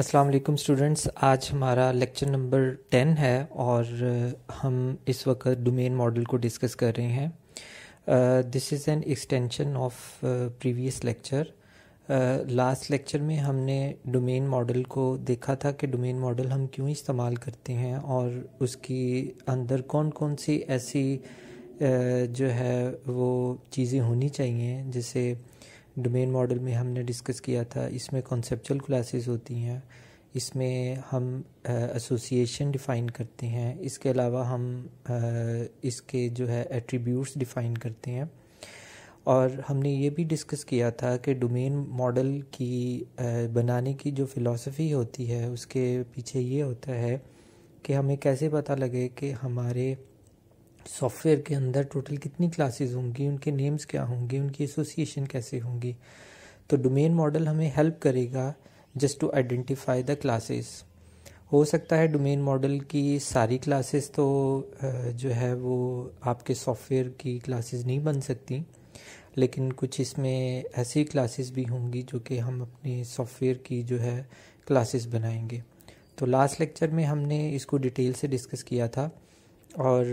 अस्सलाम वालेकुम स्टूडेंट्स आज हमारा लेक्चर नंबर टेन है और हम इस वक्त डोमेन मॉडल को डिस्कस कर रहे हैं this is an extension of previous lecture last lecture में हमने डोमेन मॉडल को देखा था कि डोमेन मॉडल हम क्यों इस्तेमाल करते हैं और उसकी अंदर कौन कौन सी ऐसी uh, जो है वो चीज़ें होनी चाहिए जैसे डोमेन मॉडल में हमने डिस्कस किया था इसमें कॉन्सेप्चुअल क्लासेस होती हैं इसमें हम एसोसिएशन डिफ़ाइन करते हैं इसके अलावा हम आ, इसके जो है एट्रीब्यूट्स डिफ़ाइन करते हैं और हमने ये भी डिस्कस किया था कि डोमेन मॉडल की आ, बनाने की जो फिलॉसफी होती है उसके पीछे ये होता है कि हमें कैसे पता लगे कि हमारे सॉफ्टवेयर के अंदर टोटल कितनी क्लासेस होंगी उनके नेम्स क्या होंगे उनकी एसोसिएशन कैसे होंगी तो डोमेन मॉडल हमें हेल्प करेगा just to identify the classes हो सकता है डोमेन मॉडल की सारी क्लासेस तो जो है वो आपके सॉफ्टवेयर की क्लासेस नहीं बन सकती लेकिन कुछ इसमें ऐसी क्लासेस भी होंगी जो कि हम अपने सॉफ्टवेयर की जो है क्लासेस बनाएंगे तो लास्ट लेक्चर में हमने इसको डिटेल से डिस्कस किया था और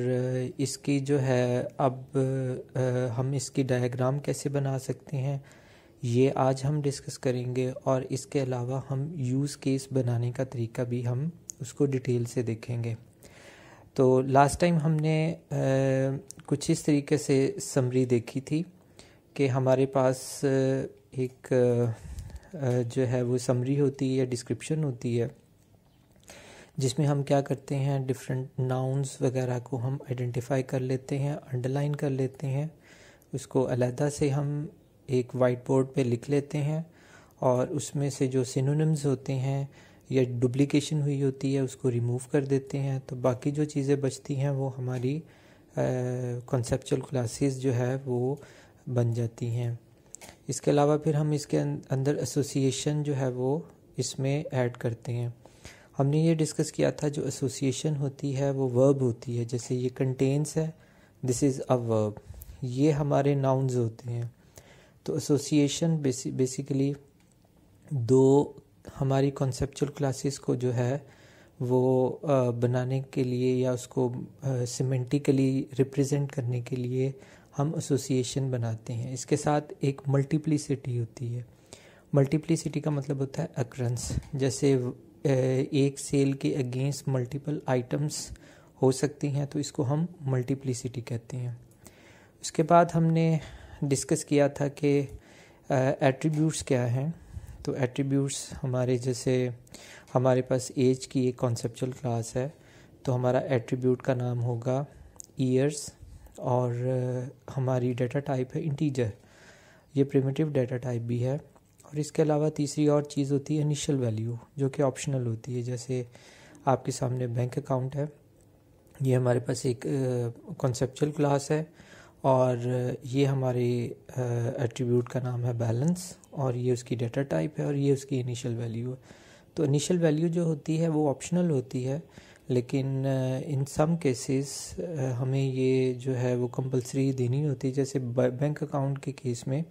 इसकी जो है अब हम इसकी डायग्राम कैसे बना सकते हैं ये आज हम डिस्कस करेंगे और इसके अलावा हम यूज़ केस बनाने का तरीका भी हम उसको डिटेल से देखेंगे तो लास्ट टाइम हमने कुछ इस तरीके से समरी देखी थी कि हमारे पास एक जो है वो समरी होती है डिस्क्रिप्शन होती है जिसमें हम क्या करते हैं डिफरेंट नाउन्स वगैरह को हम आइडेंटिफाई कर लेते हैं अंडरलाइन कर लेते हैं उसको अलहदा से हम एक वाइट बोर्ड पर लिख लेते हैं और उसमें से जो सिनोनिम्स होते हैं या डुप्लीकेशन हुई होती है उसको रिमूव कर देते हैं तो बाकी जो चीज़ें बचती हैं वो हमारी कॉन्सेप्चुअल क्लासेस जो है वो बन जाती हैं इसके अलावा फिर हम इसके अं-, अंदर एसोसिएशन जो है वो इसमें ऐड करते हैं हमने ये डिस्कस किया था जो एसोसिएशन होती है वो वर्ब होती है जैसे ये कंटेंस है दिस इज़ अ वर्ब ये हमारे नाउन्स होते हैं तो एसोसिएशन बेसिकली दो हमारी कॉन्सेपचुअल क्लासेस को जो है वो बनाने के लिए या उसको सिमेंटिकली रिप्रेजेंट करने के लिए हम एसोसिएशन बनाते हैं इसके साथ एक मल्टीप्लिसिटी होती है मल्टीप्लिसिटी का मतलब होता है अक्रंस जैसे एक सेल के अगेंस्ट मल्टीपल आइटम्स हो सकती हैं तो इसको हम मल्टीप्लिसिटी कहते हैं उसके बाद हमने डिस्कस किया था कि एट्रीब्यूट्स क्या हैं तो एट्रीब्यूट्स हमारे जैसे हमारे पास एज की एक कॉन्सेप्चुअल क्लास है तो हमारा एट्रीब्यूट का नाम होगा ईयर्स और हमारी डेटा टाइप है इंटीजर ये प्रिमिटिव डेटा टाइप भी है और इसके अलावा तीसरी और चीज़ होती है इनिशियल वैल्यू जो कि ऑप्शनल होती है जैसे आपके सामने बैंक अकाउंट है ये हमारे पास एक कॉन्सेपचुअल uh, क्लास है और ये हमारे एट्रीब्यूट uh, का नाम है बैलेंस और ये उसकी डेटा टाइप है और ये उसकी इनिशियल वैल्यू है तो इनिशियल वैल्यू जो होती है वो ऑप्शनल होती है लेकिन इन सम केसेस हमें ये जो है वो कंपलसरी देनी होती है जैसे बैंक अकाउंट के केस में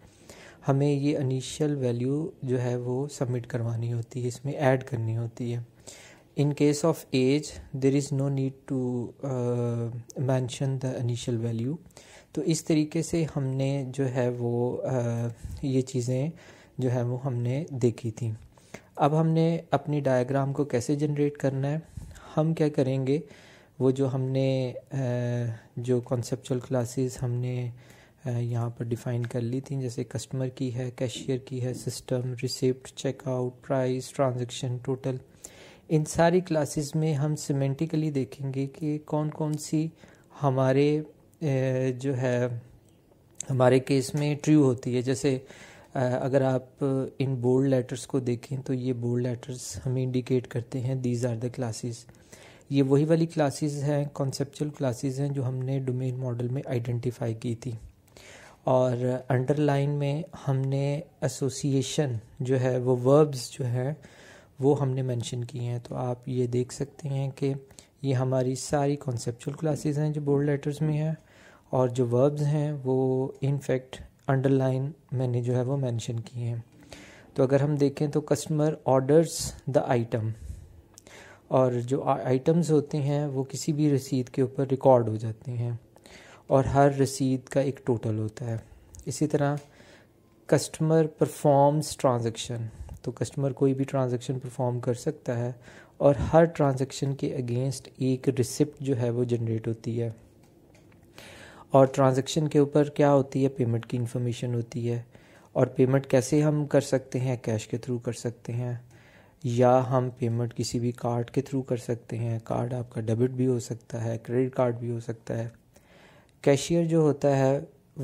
हमें ये इनिशियल वैल्यू जो है वो सबमिट करवानी होती है इसमें ऐड करनी होती है in case of age there is no need to mention the initial value तो इस तरीके से हमने जो है वो uh, ये चीज़ें जो है वो हमने देखी थी अब हमने अपनी डायग्राम को कैसे जनरेट करना है हम क्या करेंगे वो जो हमने uh, जो कॉन्सेपचुअल क्लासेस हमने यहाँ पर डिफ़ाइन कर ली थी जैसे कस्टमर की है कैशियर की है system receipt checkout price transaction total इन सारी क्लासेस में हम सिमेंटिकली देखेंगे कि कौन कौन सी हमारे जो है हमारे केस में ट्रू होती है जैसे अगर आप इन बोल्ड लेटर्स को देखें तो ये बोल्ड लेटर्स हमें इंडिकेट करते हैं दीज आर द क्लासेस ये वही वाली क्लासेस हैं कॉन्सेप्चुअल क्लासेस हैं जो हमने डोमेन मॉडल में आइडेंटिफाई की थी और अंडरलाइन में हमने एसोसिएशन जो है वो वर्ब्स जो है वो हमने मेंशन की हैं तो आप ये देख सकते हैं कि ये हमारी सारी कॉन्सेपचुअल क्लासेस हैं जो बोल्ड लेटर्स में हैं और जो वर्ब्स हैं वो इनफैक्ट अंडरलाइन मैंने जो है वो मेंशन किए हैं तो अगर हम देखें तो कस्टमर ऑर्डर्स द आइटम और जो आइटम्स होते हैं वो किसी भी रसीद के ऊपर रिकॉर्ड हो जाते हैं और हर रसीद का एक टोटल होता है इसी तरह कस्टमर परफॉर्म्स ट्रांजैक्शन तो कस्टमर कोई भी ट्रांजैक्शन परफॉर्म कर सकता है और हर ट्रांजैक्शन के अगेंस्ट एक रिसिप्ट जो है वो जनरेट होती है और ट्रांजैक्शन के ऊपर क्या होती है पेमेंट की इन्फॉर्मेशन होती है और पेमेंट कैसे हम कर सकते हैं कैश के थ्रू कर सकते हैं या हम पेमेंट किसी भी कार्ड के थ्रू कर सकते हैं कार्ड आपका डेबिट भी हो सकता है क्रेडिट कार्ड भी हो सकता है कैशियर जो होता है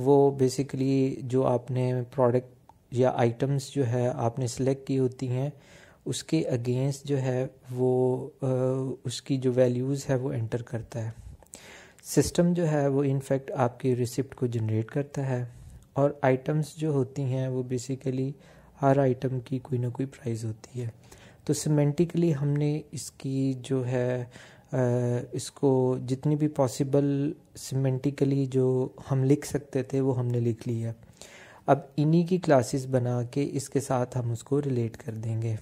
वो बेसिकली जो आपने प्रोडक्ट या आइटम्स जो है आपने सेलेक्ट की होती हैं उसके अगेंस्ट जो है वो आ, उसकी जो वैल्यूज़ है वो एंटर करता है सिस्टम जो है वो इनफैक्ट आपकी रिसिप्ट को जनरेट करता है और आइटम्स जो होती हैं वो बेसिकली हर आइटम की कोई ना कोई प्राइस होती है तो सिमेंटिकली हमने इसकी जो है इसको जितनी भी पॉसिबल सिमेंटिकली जो हम लिख सकते थे वो हमने लिख लिया अब इन्हीं की क्लासेस बना के इसके साथ हम उसको रिलेट कर देंगे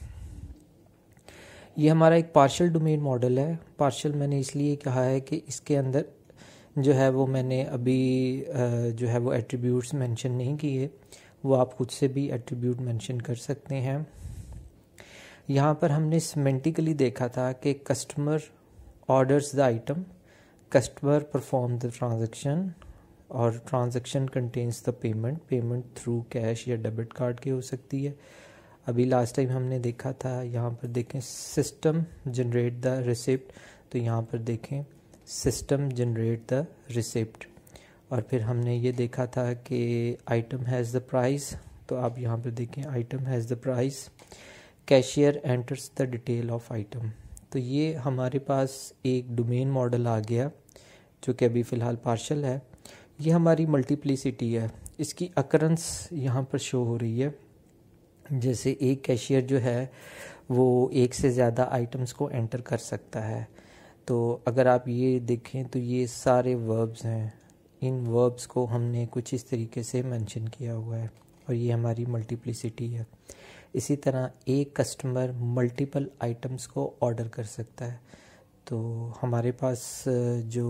ये हमारा एक पार्शियल डोमेन मॉडल है पार्शियल मैंने इसलिए कहा है कि इसके अंदर जो है वो मैंने अभी जो है वो एट्रीब्यूट्स मेंशन नहीं किए वो आप खुद से भी एट्रीब्यूट मेंशन कर सकते हैं यहाँ पर हमने सिमेंटिकली देखा था कि customer orders the item, customer performs the transaction और transaction contains the payment payment through cash या डेबिट कार्ड की हो सकती है अभी लास्ट टाइम हमने देखा था यहाँ पर देखें सिस्टम जनरेट द रिसिप्ट तो यहाँ पर देखें सिस्टम जनरेट द रिसिप्ट और फिर हमने ये देखा था कि आइटम हैज़ द प्राइस तो आप यहाँ पर देखें item has the price cashier enters the detail of item तो ये हमारे पास एक डोमेन मॉडल आ गया जो कि अभी फ़िलहाल पार्शल है ये हमारी मल्टीप्लिसिटी है इसकी अक्रंस यहाँ पर शो हो रही है जैसे एक कैशियर जो है वो एक से ज़्यादा आइटम्स को एंटर कर सकता है तो अगर आप ये देखें तो ये सारे वर्ब्स हैं इन वर्ब्स को हमने कुछ इस तरीके से मेंशन किया हुआ है और ये हमारी मल्टीप्लिसिटी है इसी तरह एक कस्टमर मल्टीपल आइटम्स को ऑर्डर कर सकता है तो हमारे पास जो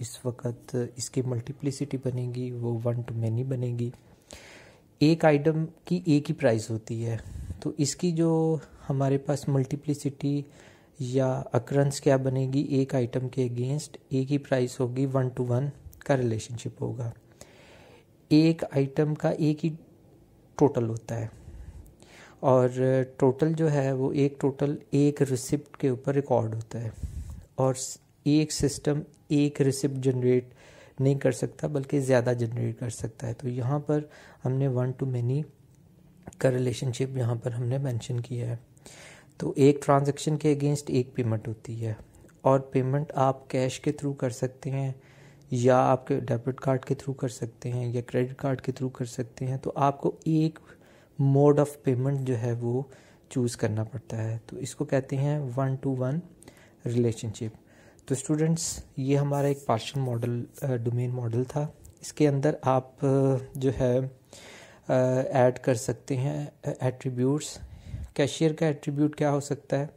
इस वक्त इसकी मल्टीप्लिसिटी बनेगी वो वन टू मैनी बनेगी एक आइटम की एक ही प्राइस होती है तो इसकी जो हमारे पास मल्टीप्लिसिटी या अक्रंस क्या बनेगी एक आइटम के अगेंस्ट एक ही प्राइस होगी वन टू वन का रिलेशनशिप होगा एक आइटम का एक ही टोटल होता है और टोटल जो है वो एक टोटल एक रिसिप्ट के ऊपर रिकॉर्ड होता है और एक सिस्टम एक रिसिप्ट जनरेट नहीं कर सकता बल्कि ज़्यादा जनरेट कर सकता है तो यहाँ पर हमने वन टू मैनी का रिलेशनशिप यहाँ पर हमने मेंशन किया है तो एक ट्रांजैक्शन के अगेंस्ट एक पेमेंट होती है और पेमेंट आप कैश के थ्रू कर सकते हैं या आपके डेबिट कार्ड के थ्रू कर सकते हैं या क्रेडिट कार्ड के थ्रू कर सकते हैं तो आपको एक मोड ऑफ पेमेंट जो है वो चूज़ करना पड़ता है तो इसको कहते हैं वन टू वन रिलेशनशिप तो स्टूडेंट्स ये हमारा एक पार्शल मॉडल डोमेन मॉडल था इसके अंदर आप जो है ऐड कर सकते हैं एट्रीब्यूट्स कैशियर का एट्रीब्यूट क्या हो सकता है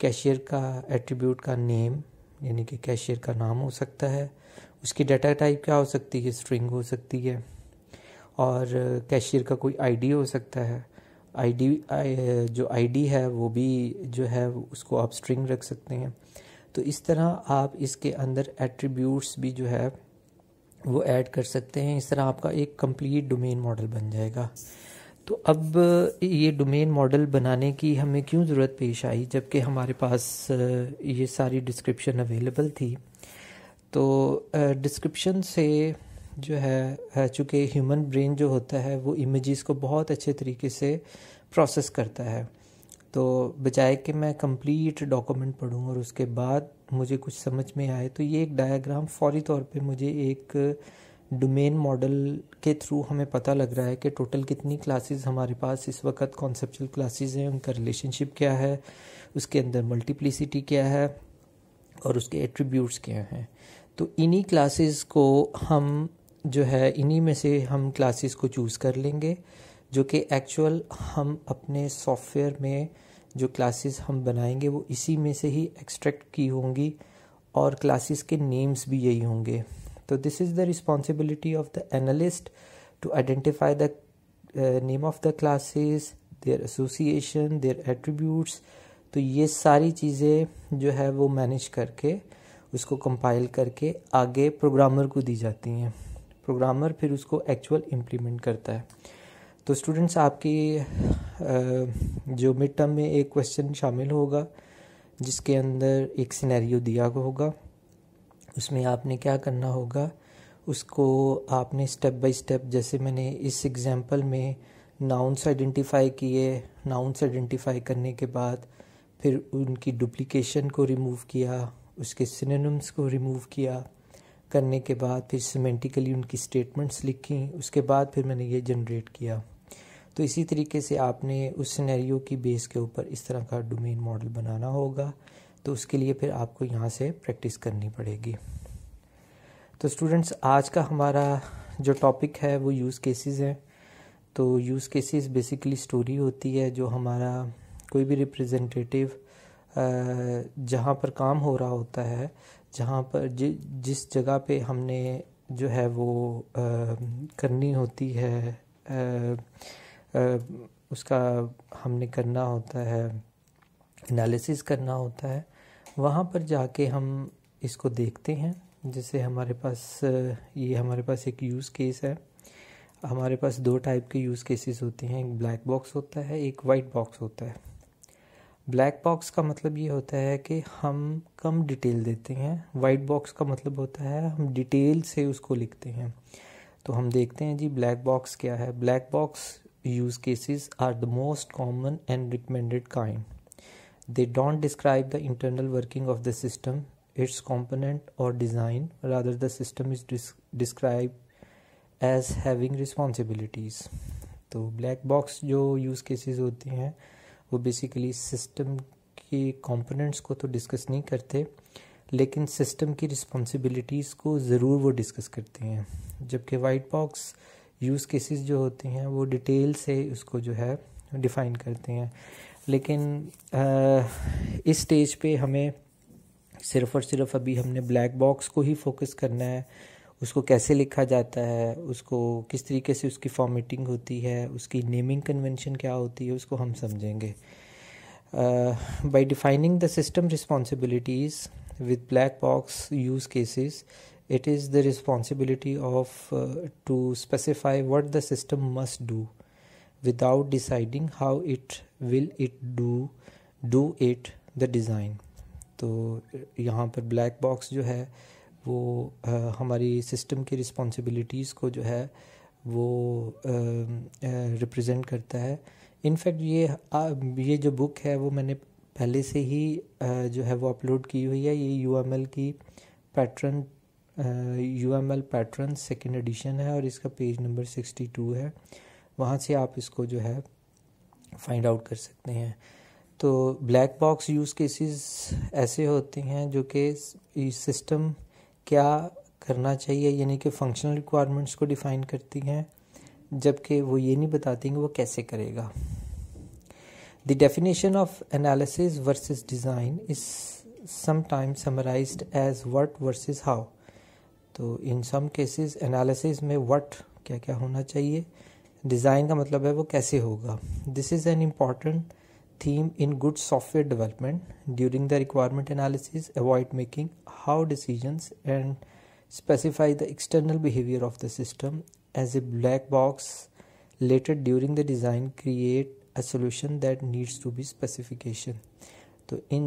कैशियर का एट्रीब्यूट का नेम यानी कि कैशियर का नाम हो सकता है उसकी डाटा टाइप क्या हो सकती है स्ट्रिंग हो सकती है और कैशियर का कोई आईडी हो सकता है आईडी जो आईडी है वो भी जो है उसको आप स्ट्रिंग रख सकते हैं तो इस तरह आप इसके अंदर एट्रीब्यूट्स भी जो है वो ऐड कर सकते हैं इस तरह आपका एक कंप्लीट डोमेन मॉडल बन जाएगा तो अब ये डोमेन मॉडल बनाने की हमें क्यों ज़रूरत पेश आई जबकि हमारे पास ये सारी डिस्क्रिप्शन अवेलेबल थी तो डिस्क्रिप्शन से जो है चूँकि ह्यूमन ब्रेन जो होता है वो इमेजेस को बहुत अच्छे तरीके से प्रोसेस करता है तो बजाय कि मैं कंप्लीट डॉक्यूमेंट पढूं और उसके बाद मुझे कुछ समझ में आए तो ये एक डायग्राम फौरी तौर पे मुझे एक डोमेन मॉडल के थ्रू हमें पता लग रहा है कि टोटल कितनी क्लासेस हमारे पास इस वक्त कॉन्सेप्चुअल क्लासेस हैं उनका रिलेशनशिप क्या है उसके अंदर मल्टीप्लिसिटी क्या है और उसके एट्रीब्यूट्स क्या हैं तो इन्हीं क्लासेस को हम जो है इन्हीं में से हम क्लासेस को चूज़ कर लेंगे जो कि एक्चुअल हम अपने सॉफ्टवेयर में जो क्लासेस हम बनाएंगे वो इसी में से ही एक्सट्रैक्ट की होंगी और क्लासेस के नेम्स भी यही होंगे तो this is the responsibility of the analyst to identify the name of the classes their association their attributes तो ये सारी चीज़ें जो है वो मैनेज करके उसको कंपाइल करके आगे प्रोग्रामर को दी जाती हैं प्रोग्रामर फिर उसको एक्चुअल इम्प्लीमेंट करता है तो स्टूडेंट्स आपकी जो मिड टर्म में एक क्वेश्चन शामिल होगा जिसके अंदर एक सिनेरियो दिया होगा उसमें आपने क्या करना होगा उसको आपने स्टेप बाय स्टेप जैसे मैंने इस एग्जांपल में नाउन्स आइडेंटिफाई किए नाउन्स आइडेंटिफाई करने के बाद फिर उनकी डुप्लीकेशन को रिमूव किया उसके सिनेम्स को रिमूव किया करने के बाद फिर सीमेंटिकली उनकी स्टेटमेंट्स लिखी उसके बाद फिर मैंने ये जनरेट किया तो इसी तरीके से आपने उस सिनेरियो की बेस के ऊपर इस तरह का डोमेन मॉडल बनाना होगा तो उसके लिए फिर आपको यहाँ से प्रैक्टिस करनी पड़ेगी तो स्टूडेंट्स आज का हमारा जो टॉपिक है वो यूज़ केसेस हैं तो यूज़ केसेस बेसिकली स्टोरी होती है जो हमारा कोई भी रिप्रेजेंटेटिव जहाँ पर काम हो रहा होता है जहाँ पर जि जिस जगह पे हमने जो है वो आ, करनी होती है आ, आ, उसका हमने करना होता है एनालिसिस करना होता है वहाँ पर जाके हम इसको देखते हैं जैसे हमारे पास ये हमारे पास एक यूज़ केस है हमारे पास दो टाइप के यूज़ केसेस होते हैं एक ब्लैक बॉक्स होता है एक वाइट बॉक्स होता है ब्लैक बॉक्स का मतलब ये होता है कि हम कम डिटेल देते हैं वाइट बॉक्स का मतलब होता है हम डिटेल से उसको लिखते हैं तो हम देखते हैं जी ब्लैक बॉक्स क्या है black box use cases are the most common and recommended kind they don't describe the internal working of the system its component और design rather the system is describe as having responsibilities तो black box जो use cases होते हैं वो basically system की components को तो discuss नहीं करते लेकिन सिस्टम की रिस्पॉन्सिबिलिटीज़ को ज़रूर वो डिस्कस करते हैं जबकि वाइट बॉक्स यूज़ केसेस जो होते हैं वो डिटेल से उसको जो है डिफ़ाइन करते हैं लेकिन आ, इस स्टेज पे हमें सिर्फ और सिर्फ अभी हमने ब्लैक बॉक्स को ही फोकस करना है उसको कैसे लिखा जाता है उसको किस तरीके से उसकी फॉर्मेटिंग होती है उसकी नेमिंग कन्वेंशन क्या होती है उसको हम समझेंगे by defining the system responsibilities with black box use cases it is the responsibility of to specify what the system must do without deciding how it will it do do it the design तो यहाँ पर black box जो है uh, वो हमारी system की responsibilities को जो है वो रिप्रेजेंट करता है इनफैक्ट ये आ, ये जो बुक है वो मैंने पहले से ही जो है वो अपलोड की हुई है ये यू की pattern U M L pattern second edition है और इसका पेज नंबर सिक्सटी टू है वहाँ से आप इसको जो है फाइंड आउट कर सकते हैं तो ब्लैक बॉक्स यूज़ केसेस ऐसे होते हैं जो कि सिस्टम क्या करना चाहिए यानी कि फंक्शनल रिक्वायरमेंट्स को डिफ़ाइन करती हैं जबकि वो ये नहीं बताती कि वो कैसे करेगा the definition of analysis versus design is समाइम summarize as what versus how तो इन सम केसेस एनालिसिस में वट क्या क्या होना चाहिए डिज़ाइन का मतलब है वो कैसे होगा this is an important theme in good software development during the requirement analysis avoid making how decisions and specify the external behavior of the system as a black box later during the design create a solution that needs to be specification तो in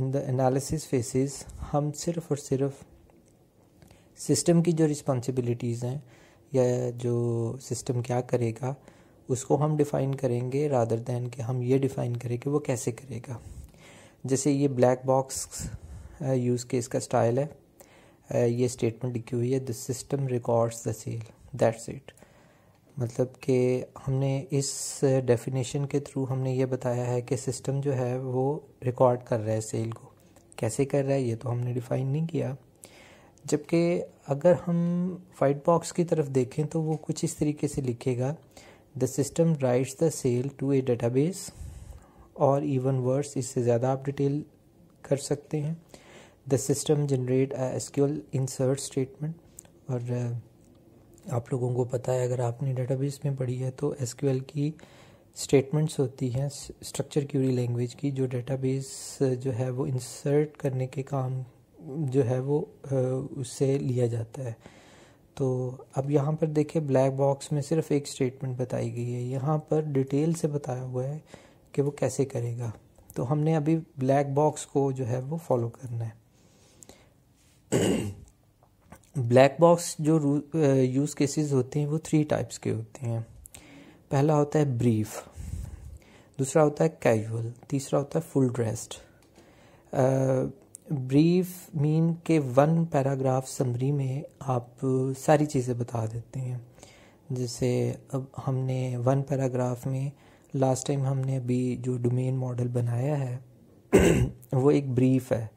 in the analysis phases हम सिर्फ और सिर्फ system की जो responsibilities हैं या जो सिस्टम क्या करेगा उसको हम डिफ़ाइन करेंगे रादर दैन कि हम ये डिफ़ाइन करें कि वो कैसे करेगा जैसे ये ब्लैक बॉक्स यूज़ केस का स्टाइल है ये स्टेटमेंट लिखी हुई है the system records the sale that's it मतलब कि हमने इस डेफिनेशन के थ्रू हमने ये बताया है कि सिस्टम जो है वो रिकॉर्ड कर रहा है सेल को कैसे कर रहा है ये तो हमने डिफ़ाइन नहीं किया जबकि अगर हम वाइट बॉक्स की तरफ देखें तो वो कुछ इस तरीके से लिखेगा the system writes the sale to a database और इवन वर्स इससे ज़्यादा आप डिटेल कर सकते हैं the system generates insert statement और uh, आप लोगों को पता है अगर आपने डेटाबेस में पढ़ी है तो एस की स्टेटमेंट्स होती हैं स्ट्रक्चर क्यूरी लैंग्वेज की जो डेटाबेस uh, जो है वो इंसर्ट करने के काम जो है वो uh, उससे लिया जाता है तो अब यहाँ पर देखें ब्लैक बॉक्स में सिर्फ एक स्टेटमेंट बताई गई है यहाँ पर डिटेल से बताया हुआ है कि वो कैसे करेगा तो हमने अभी ब्लैक बॉक्स को जो है वो फॉलो करना है ब्लैक बॉक्स जो यूज़ केसेस uh, होते हैं वो थ्री टाइप्स के होते हैं पहला होता है ब्रीफ दूसरा होता है कैजुअल तीसरा होता है फुल ड्रेस्ड ब्रीफ मीन के वन पैराग्राफ समरी में आप सारी चीज़ें बता देते हैं जैसे अब हमने वन पैराग्राफ में लास्ट टाइम हमने अभी जो डोमेन मॉडल बनाया है वो एक ब्रीफ है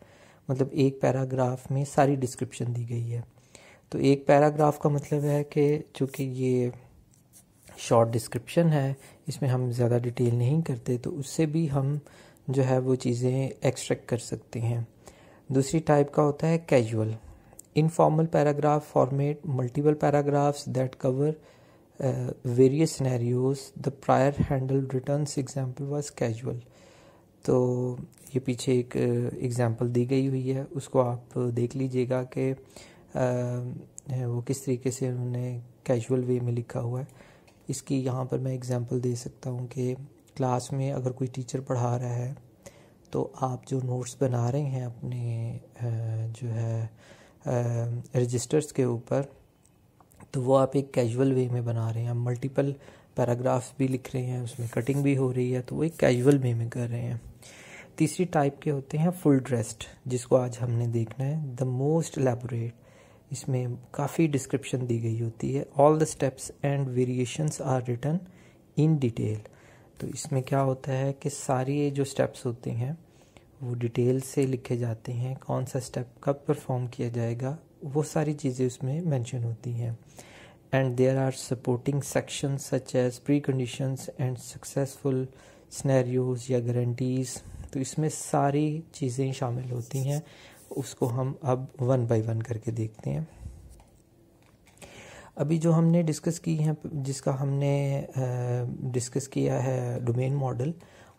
मतलब एक पैराग्राफ में सारी डिस्क्रिप्शन दी गई है तो एक पैराग्राफ का मतलब है कि चूँकि ये शॉर्ट डिस्क्रिप्शन है इसमें हम ज़्यादा डिटेल नहीं करते तो उससे भी हम जो है वो चीज़ें एक्सट्रैक्ट कर सकते हैं दूसरी टाइप का होता है casual informal paragraph format multiple paragraphs that cover various scenarios the prior handle returns example was casual तो ये पीछे एक एग्ज़ाम्पल दी गई हुई है उसको आप देख लीजिएगा कि वो किस तरीके से उन्होंने कैजुअल वे में लिखा हुआ है इसकी यहाँ पर मैं एग्ज़ाम्पल दे सकता हूँ कि क्लास में अगर कोई टीचर पढ़ा रहा है तो आप जो नोट्स बना रहे हैं अपने जो है रजिस्टर्स के ऊपर तो वो आप एक कैजुअल वे में बना रहे हैं मल्टीपल पैराग्राफ्स भी लिख रहे हैं उसमें कटिंग भी हो रही है तो वो एक कैजुअल वे में कर रहे हैं तीसरी टाइप के होते हैं फुल ड्रेस्ड जिसको आज हमने देखना है द मोस्ट एलेबोरेट इसमें काफ़ी डिस्क्रिप्शन दी गई होती है all the steps and variations are written in detail तो इसमें क्या होता है कि सारी जो स्टेप्स होते हैं वो डिटेल से लिखे जाते हैं कौन सा स्टेप कब परफॉर्म किया जाएगा वो सारी चीज़ें उसमें मेंशन होती हैं and there are supporting section such as pre conditions and successful scenarios या गारंटीज़ तो इसमें सारी चीज़ें शामिल होती हैं उसको हम अब वन बाय वन करके देखते हैं अभी जो हमने डिस्कस की है जिसका हमने डिस्कस किया है डोमेन मॉडल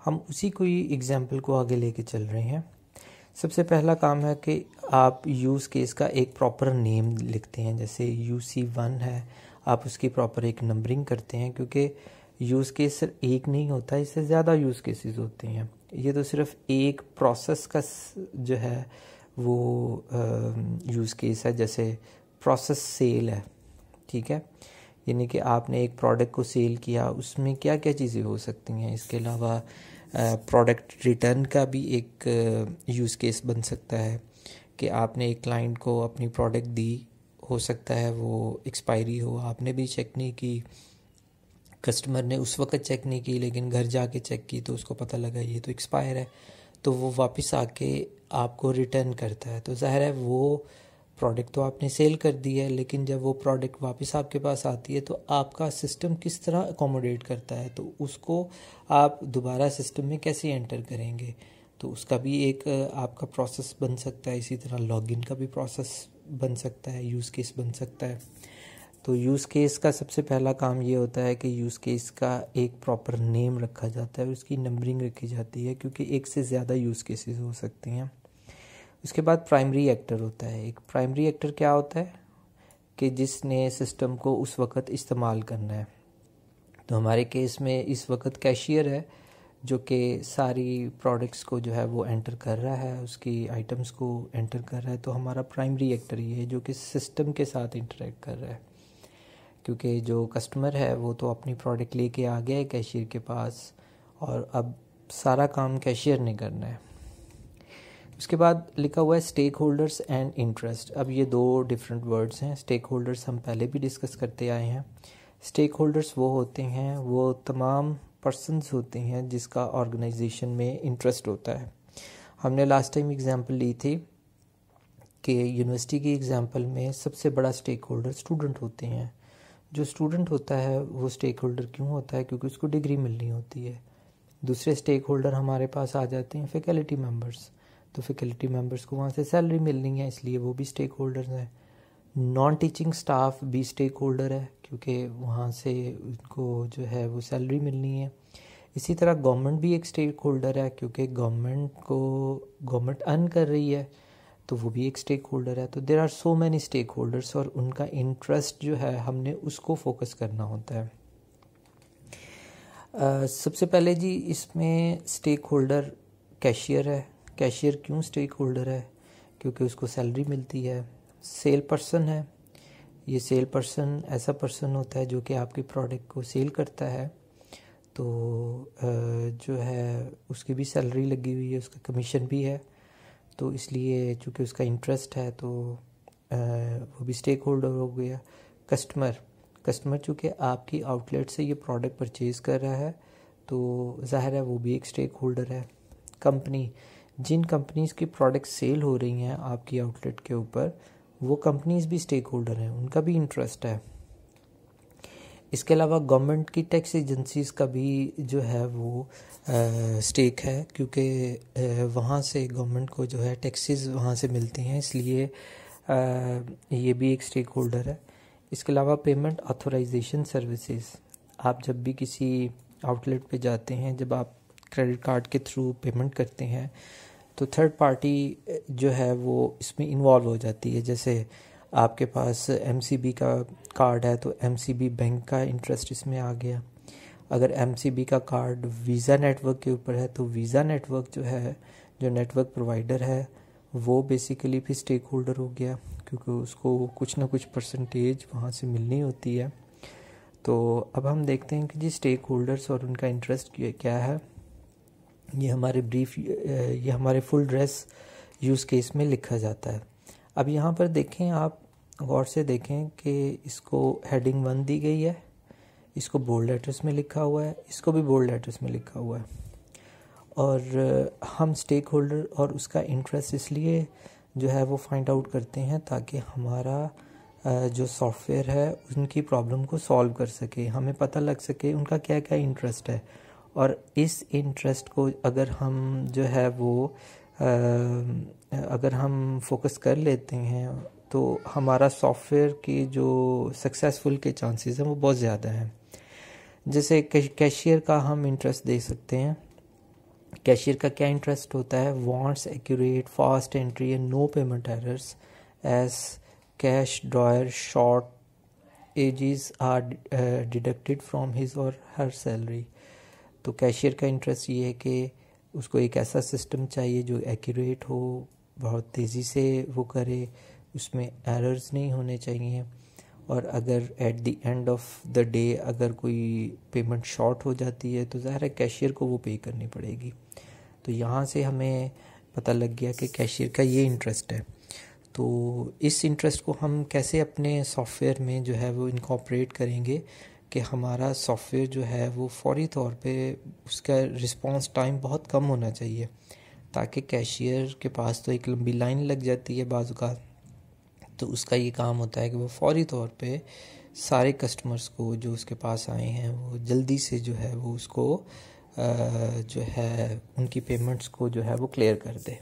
हम उसी कोई एग्जाम्पल को आगे लेके चल रहे हैं सबसे पहला काम है कि आप यूज़ केस का एक प्रॉपर नेम लिखते हैं जैसे यू सी वन है आप उसकी प्रॉपर एक नंबरिंग करते हैं क्योंकि यूज़ केस सिर्फ एक नहीं होता इससे ज़्यादा यूज़ केसेस होते हैं ये तो सिर्फ एक प्रोसेस का जो है वो यूज़ केस है जैसे प्रोसेस सेल है ठीक है यानी कि आपने एक प्रोडक्ट को सेल किया उसमें क्या क्या चीज़ें हो सकती हैं इसके अलावा प्रोडक्ट रिटर्न का भी एक यूज़ केस बन सकता है कि आपने एक क्लाइंट को अपनी प्रोडक्ट दी हो सकता है वो एक्सपायरी हो आपने भी चेक नहीं की कस्टमर ने उस वक्त चेक नहीं की लेकिन घर जाके चेक की तो उसको पता लगा ये तो एक्सपायर है तो वो वापस आके आपको रिटर्न करता है तो ज़ाहिर है वो प्रोडक्ट तो आपने सेल कर दी है लेकिन जब वो प्रोडक्ट वापस आपके पास आती है तो आपका सिस्टम किस तरह अकोमोडेट करता है तो उसको आप दोबारा सिस्टम में कैसे एंटर करेंगे तो उसका भी एक आपका प्रोसेस बन सकता है इसी तरह लॉगिन का भी प्रोसेस बन सकता है यूज़ केस बन सकता है तो यूज़ केस का सबसे पहला काम ये होता है कि यूज़ केस का एक प्रॉपर नेम रखा जाता है उसकी नंबरिंग रखी जाती है क्योंकि एक से ज़्यादा यूज़ केसेस हो सकते हैं उसके बाद प्राइमरी एक्टर होता है एक प्राइमरी एक्टर क्या होता है कि जिसने सिस्टम को उस वक़्त इस्तेमाल करना है तो हमारे केस में इस वक्त कैशियर है जो कि सारी प्रोडक्ट्स को जो है वो एंटर कर रहा है उसकी आइटम्स को एंटर कर रहा है तो हमारा प्राइमरी एक्टर ये है जो कि सिस्टम के साथ इंटरेक्ट कर रहा है क्योंकि जो कस्टमर है वो तो अपनी प्रोडक्ट लेके आ गया है कैशियर के पास और अब सारा काम कैशियर ने करना है उसके बाद लिखा हुआ है स्टेक होल्डर्स एंड इंटरेस्ट अब ये दो डिफरेंट वर्ड्स हैं स्टेक होल्डर्स हम पहले भी डिस्कस करते आए हैं स्टेक होल्डर्स वो होते हैं वो तमाम पर्सनस होते हैं जिसका ऑर्गेनाइजेशन में इंटरेस्ट होता है हमने लास्ट टाइम एग्जांपल ली थी कि यूनिवर्सिटी की एग्जांपल में सबसे बड़ा स्टेक होल्डर स्टूडेंट होते हैं जो स्टूडेंट होता है वो स्टेक होल्डर क्यों होता है क्योंकि उसको डिग्री मिलनी होती है दूसरे स्टेक होल्डर हमारे पास आ जाते हैं फैकल्टी मेंबर्स तो फैकल्टी मेंबर्स को वहाँ से सैलरी मिलनी है इसलिए वो भी स्टेक होल्डर्स हैं नॉन टीचिंग स्टाफ भी स्टेक होल्डर है क्योंकि वहाँ से उनको जो है वो सैलरी मिलनी है इसी तरह गवर्नमेंट भी एक स्टेक होल्डर है क्योंकि गवर्नमेंट को गवर्नमेंट अर्न कर रही है तो वो भी एक स्टेक होल्डर है तो there are so many stakeholders और उनका इंटरेस्ट जो है हमने उसको फोकस करना होता है uh, सबसे पहले जी इसमें स्टेक होल्डर कैशियर है कैशियर क्यों स्टेक होल्डर है क्योंकि उसको सैलरी मिलती है सेल पर्सन है ये सेल पर्सन ऐसा पर्सन होता है जो कि आपके प्रोडक्ट को सेल करता है तो जो है उसकी भी सैलरी लगी हुई है उसका कमीशन भी है तो इसलिए चूँकि उसका इंटरेस्ट है तो वो भी स्टेक होल्डर हो गया कस्टमर कस्टमर चूँकि आपकी आउटलेट से ये प्रोडक्ट परचेज़ कर रहा है तो ज़ाहिर है वो भी एक स्टेक होल्डर है कंपनी जिन कंपनीज़ की प्रोडक्ट सेल हो रही हैं आपकी आउटलेट के ऊपर वो कंपनीज़ भी स्टेक होल्डर हैं उनका भी इंटरेस्ट है इसके अलावा गवर्नमेंट की टैक्स एजेंसीज का भी जो है वो स्टेक है क्योंकि वहाँ से गवर्नमेंट को जो है टैक्सेस वहाँ से मिलती हैं इसलिए ये भी एक स्टेक होल्डर है इसके अलावा पेमेंट ऑथोराइजेशन सर्विसेज आप जब भी किसी आउटलेट पे जाते हैं जब आप क्रेडिट कार्ड के थ्रू पेमेंट करते हैं तो थर्ड पार्टी जो है वो इसमें इन्वॉल्व हो जाती है जैसे आपके पास एम का कार्ड है तो एम बैंक का इंटरेस्ट इसमें आ गया अगर एम का कार्ड वीज़ा नेटवर्क के ऊपर है तो वीज़ा नेटवर्क जो है जो नेटवर्क प्रोवाइडर है वो बेसिकली भी स्टेक होल्डर हो गया क्योंकि उसको कुछ ना कुछ परसेंटेज वहाँ से मिलनी होती है तो अब हम देखते हैं कि जी स्टेक होल्डर्स और उनका इंटरेस्ट क्या है ये हमारे ब्रीफ ये हमारे फुल ड्रेस यूज़ केस में लिखा जाता है अब यहाँ पर देखें आप गौर से देखें कि इसको हेडिंग वन दी गई है इसको बोल्ड लेटर्स में लिखा हुआ है इसको भी बोल्ड लेटर्स में लिखा हुआ है और uh, हम स्टेक होल्डर और उसका इंटरेस्ट इसलिए जो है वो फाइंड आउट करते हैं ताकि हमारा uh, जो सॉफ्टवेयर है उनकी प्रॉब्लम को सॉल्व कर सके हमें पता लग सके उनका क्या क्या इंटरेस्ट है और इस इंटरेस्ट को अगर हम जो है वो uh, अगर हम फोकस कर लेते हैं तो हमारा सॉफ्टवेयर की जो सक्सेसफुल के चांसेस हैं वो बहुत ज़्यादा हैं जैसे कैशियर का हम इंटरेस्ट दे सकते हैं कैशियर का क्या इंटरेस्ट होता है wants accurate fast entry and no payment errors as cash drawer shortages are deducted from his और हर सैलरी तो कैशियर का इंटरेस्ट ये है कि उसको एक ऐसा सिस्टम चाहिए जो एक्यूरेट हो बहुत तेज़ी से वो करे उसमें एरर्स नहीं होने चाहिए और अगर at the end of the day अगर कोई पेमेंट शॉर्ट हो जाती है तो ज़ाहिर है कैशियर को वो पे करनी पड़ेगी तो यहाँ से हमें पता लग गया कि कैशियर का ये इंटरेस्ट है तो इस इंटरेस्ट को हम कैसे अपने सॉफ्टवेयर में जो है वो इनकॉपरेट करेंगे कि हमारा सॉफ्टवेयर जो है वो फौरी तौर पे उसका रिस्पांस टाइम बहुत कम होना चाहिए ताकि कैशियर के पास तो एक लंबी लाइन लग जाती है बाजू का तो उसका ये काम होता है कि वो फौरी तौर पे सारे कस्टमर्स को जो उसके पास आए हैं वो जल्दी से जो है वो उसको जो है उनकी पेमेंट्स को जो है वो क्लियर कर दे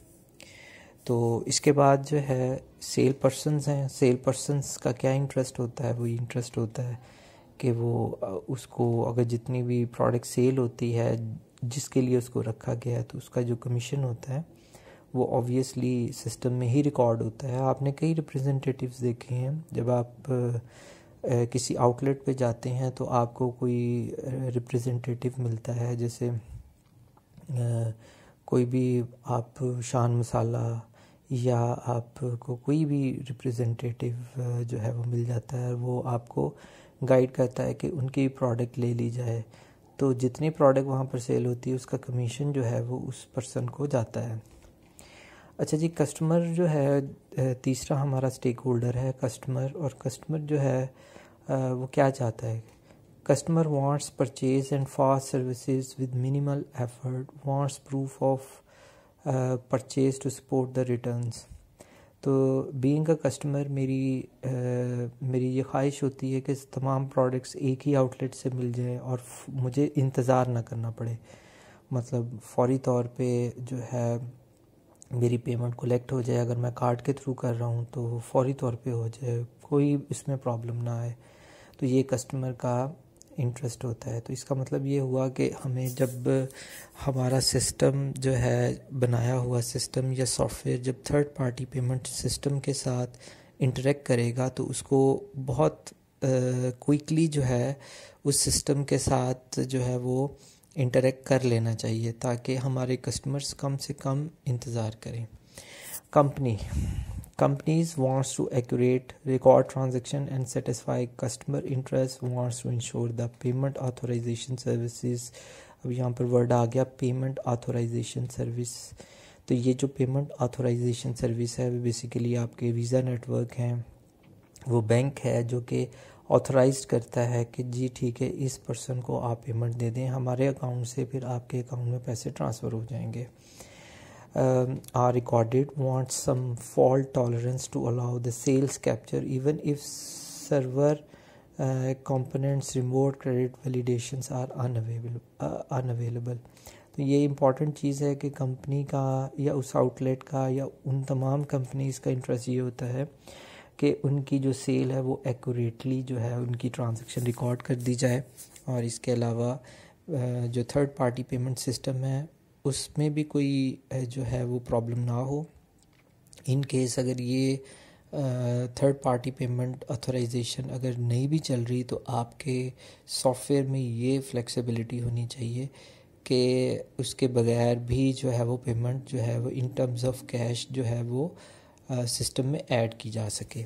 तो इसके बाद जो है सेल पर्सनस हैं सेल पर्सनस का क्या इंटरेस्ट होता है वो इंटरेस्ट होता है कि वो उसको अगर जितनी भी प्रोडक्ट सेल होती है जिसके लिए उसको रखा गया है तो उसका जो कमीशन होता है वो ऑब्वियसली सिस्टम में ही रिकॉर्ड होता है आपने कई रिप्रेजेंटेटिव्स देखे हैं जब आप किसी आउटलेट पे जाते हैं तो आपको कोई रिप्रेजेंटेटिव मिलता है जैसे कोई भी आप शान मसाला या आपको कोई भी रिप्रेजेंटेटिव जो है वो मिल जाता है वो आपको गाइड करता है कि उनकी प्रोडक्ट ले ली जाए तो जितनी प्रोडक्ट वहाँ पर सेल होती है उसका कमीशन जो है वो उस पर्सन को जाता है अच्छा जी कस्टमर जो है तीसरा हमारा स्टेक होल्डर है कस्टमर और कस्टमर जो है वो क्या चाहता है customer wants purchase and fast services with minimal effort wants proof of purchase to support the returns तो बीइंग अ कस्टमर मेरी आ, मेरी ये ख्वाहिश होती है कि तमाम प्रोडक्ट्स एक ही आउटलेट से मिल जाएँ और मुझे इंतज़ार ना करना पड़े मतलब फौरी तौर पे जो है मेरी पेमेंट कलेक्ट हो जाए अगर मैं कार्ड के थ्रू कर रहा हूँ तो फौरी तौर पे हो जाए कोई इसमें प्रॉब्लम ना आए तो ये कस्टमर का इंटरेस्ट होता है तो इसका मतलब ये हुआ कि हमें जब हमारा सिस्टम जो है बनाया हुआ सिस्टम या सॉफ्टवेयर जब थर्ड पार्टी पेमेंट सिस्टम के साथ इंटरेक्ट करेगा तो उसको बहुत क्विकली जो है उस सिस्टम के साथ जो है वो इंटरेक्ट कर लेना चाहिए ताकि हमारे कस्टमर्स कम से कम इंतज़ार करें company companies wants to accurate record transaction and satisfy customer interest wants to ensure the payment authorization services अब यहाँ पर वर्ड आ गया पेमेंट ऑथोराइजेशन सर्विस तो ये जो पेमेंट ऑथोराइजेशन सर्विस है बेसिकली आपके वीज़ा नेटवर्क हैं वो बैंक है जो कि ऑथराइज करता है कि जी ठीक है इस पर्सन को आप पेमेंट दे दें हमारे अकाउंट से फिर आपके अकाउंट में पैसे ट्रांसफ़र हो जाएंगे are recorded want some fault tolerance to allow the sales capture even if server components remote credit validation are unavailable तो ये इंपॉर्टेंट चीज़ है कि कंपनी का या उस आउटलेट का या उन तमाम कंपनीज़ का इंटरेस्ट ये होता है कि उनकी जो सेल है वो एक्यूरेटली जो है उनकी ट्रांजेक्शन रिकॉर्ड कर दी जाए और इसके अलावा जो थर्ड पार्टी पेमेंट सिस्टम है उसमें भी कोई जो है वो प्रॉब्लम ना हो इन केस अगर ये थर्ड पार्टी पेमेंट अथोराइजेशन अगर नहीं भी चल रही तो आपके सॉफ्टवेयर में ये फ्लेक्सिबिलिटी होनी चाहिए कि उसके बगैर भी जो है वो पेमेंट जो है वो इन टर्म्स ऑफ कैश जो है वो सिस्टम में ऐड की जा सके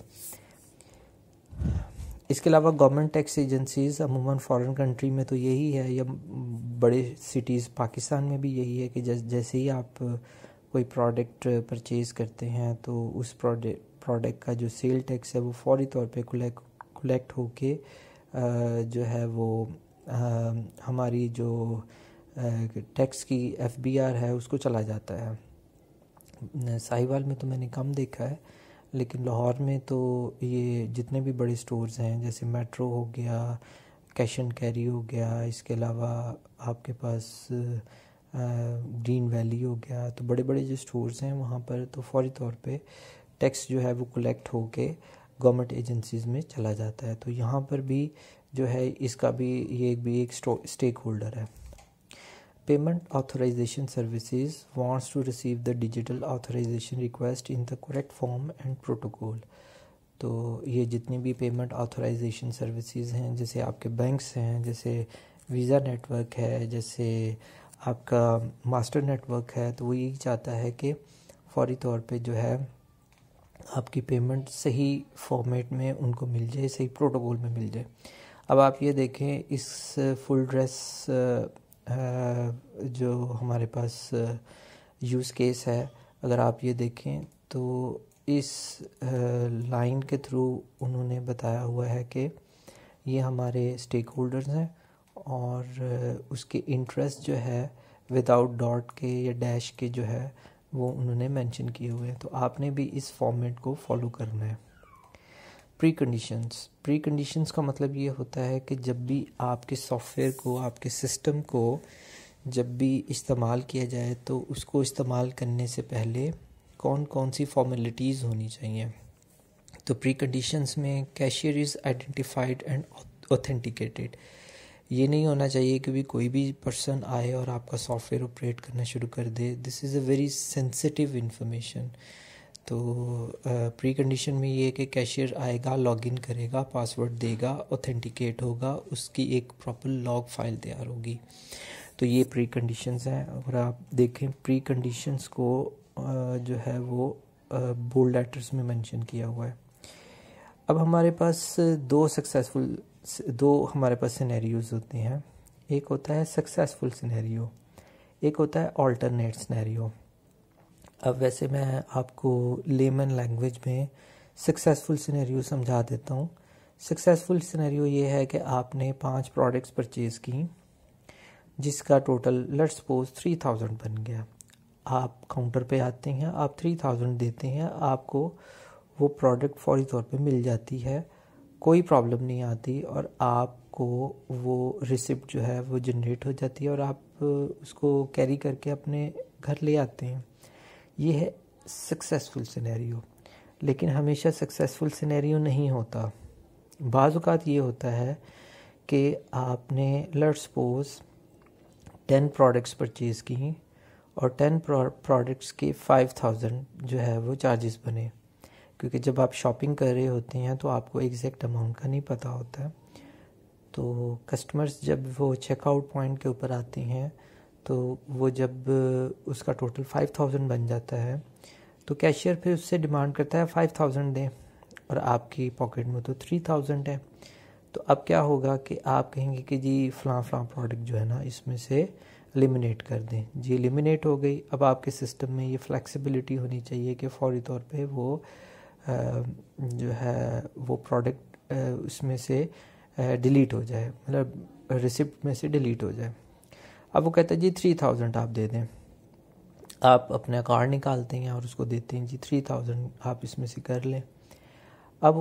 इसके अलावा गवर्नमेंट टैक्स एजेंसीज अमूमन फॉरेन कंट्री में तो यही है या बड़े सिटीज़ पाकिस्तान में भी यही है कि जैसे ही आप कोई प्रोडक्ट परचेज़ करते हैं तो उस प्रोडक्ट प्रोडक्ट का जो सेल टैक्स है वो फौरी तौर पे कलेक्ट कलेक्ट होके जो है वो हमारी जो टैक्स की एफबीआर है उसको चला जाता है साहिवाल में तो मैंने कम देखा है लेकिन लाहौर में तो ये जितने भी बड़े स्टोर्स हैं जैसे मेट्रो हो गया कैश एंड कैरी हो गया इसके अलावा आपके पास ग्रीन वैली हो गया तो बड़े बड़े जो स्टोर्स हैं वहाँ पर तो फौरी तौर पे टैक्स जो है वो कलेक्ट हो के गवर्नमेंट एजेंसीज में चला जाता है तो यहाँ पर भी जो है इसका भी ये भी एक स्टेक होल्डर है Payment Authorization Services wants to receive the digital authorization request in the correct form and protocol. तो ये जितनी भी पेमेंट ऑथराइजेशन सर्विसेज हैं जैसे आपके बैंक्स हैं जैसे वीज़ा नेटवर्क है जैसे आपका मास्टर नेटवर्क है तो वो यही चाहता है कि फौरी तौर पे जो है आपकी पेमेंट सही फॉर्मेट में उनको मिल जाए सही प्रोटोकॉल में मिल जाए अब आप ये देखें इस फुल ड्रेस जो हमारे पास यूज़ केस है अगर आप ये देखें तो इस लाइन के थ्रू उन्होंने बताया हुआ है कि ये हमारे स्टेक होल्डर्स हैं और उसके इंटरेस्ट जो है विदाउट डॉट के या डैश के जो है वो उन्होंने मेंशन किए हुए हैं तो आपने भी इस फॉर्मेट को फॉलो करना है प्री कंडीशंस प्री कंडीशंस का मतलब ये होता है कि जब भी आपके सॉफ्टवेयर को आपके सिस्टम को जब भी इस्तेमाल किया जाए तो उसको इस्तेमाल करने से पहले कौन कौन सी फॉर्मेलिटीज़ होनी चाहिए तो प्री कंडीशंस में cashier is identified and authenticated ये नहीं होना चाहिए कि भी कोई भी पर्सन आए और आपका सॉफ्टवेयर ऑपरेट करना शुरू कर दे this is a very sensitive information तो प्री कंडीशन में ये है कि कैशियर आएगा लॉगिन करेगा पासवर्ड देगा ऑथेंटिकेट होगा उसकी एक प्रॉपर लॉग फाइल तैयार होगी तो ये प्री कंडीशंस हैं और आप देखें प्री कंडीशंस को जो है वो बोल्ड लेटर्स में मेंशन किया हुआ है अब हमारे पास दो सक्सेसफुल दो हमारे पास सिनेरियोज होते हैं एक होता है सक्सेसफुल सिनेरियो एक होता है ऑल्टरनेट सिनेरियो अब वैसे मैं आपको लेमन लैंग्वेज में सक्सेसफुल सिनेरियो समझा देता हूँ सक्सेसफुल सिनेरियो ये है कि आपने पांच प्रोडक्ट्स परचेज़ की जिसका total let's suppose three thousand बन गया आप काउंटर पे आते हैं आप थ्री थाउजेंड देते हैं आपको वो प्रोडक्ट फौरी तौर पे मिल जाती है कोई प्रॉब्लम नहीं आती और आपको वो रिसिप्ट जो है वो जनरेट हो जाती है और आप उसको कैरी करके अपने घर ले आते हैं ये है सक्सेसफुल सिनेरियो लेकिन हमेशा सक्सेसफुल सिनेरियो नहीं होता बाज़ात ये होता है कि आपने लट सपोज़ टेन प्रोडक्ट्स परचेज़ की और टेन प्रोडक्ट्स के फाइव थाउजेंड जो है वो चार्जेस बने क्योंकि जब आप शॉपिंग कर रहे होते हैं तो आपको एग्जैक्ट अमाउंट का नहीं पता होता तो कस्टमर्स जब वो चेकआउट पॉइंट के ऊपर आते हैं तो वो जब उसका टोटल फाइव थाउजेंड बन जाता है तो कैशियर फिर उससे डिमांड करता है फाइव थाउजेंड दें और आपकी पॉकेट में तो थ्री थाउजेंड है तो अब क्या होगा कि आप कहेंगे कि जी फलां फ़लाँ प्रोडक्ट जो है ना इसमें से एलिमिनेट कर दें जी एलिमिनेट हो गई अब आपके सिस्टम में ये फ्लैक्सिबिलिटी होनी चाहिए कि फौरी तौर पे वो जो है वो प्रोडक्ट उसमें से डिलीट हो जाए मतलब रिसिप्ट में से डिलीट हो जाए अब वो कहता है जी थ्री थाउजेंड आप दे दें आप अपना कार्ड निकालते हैं और उसको देते हैं जी थ्री थाउजेंड आप इसमें से कर लें अब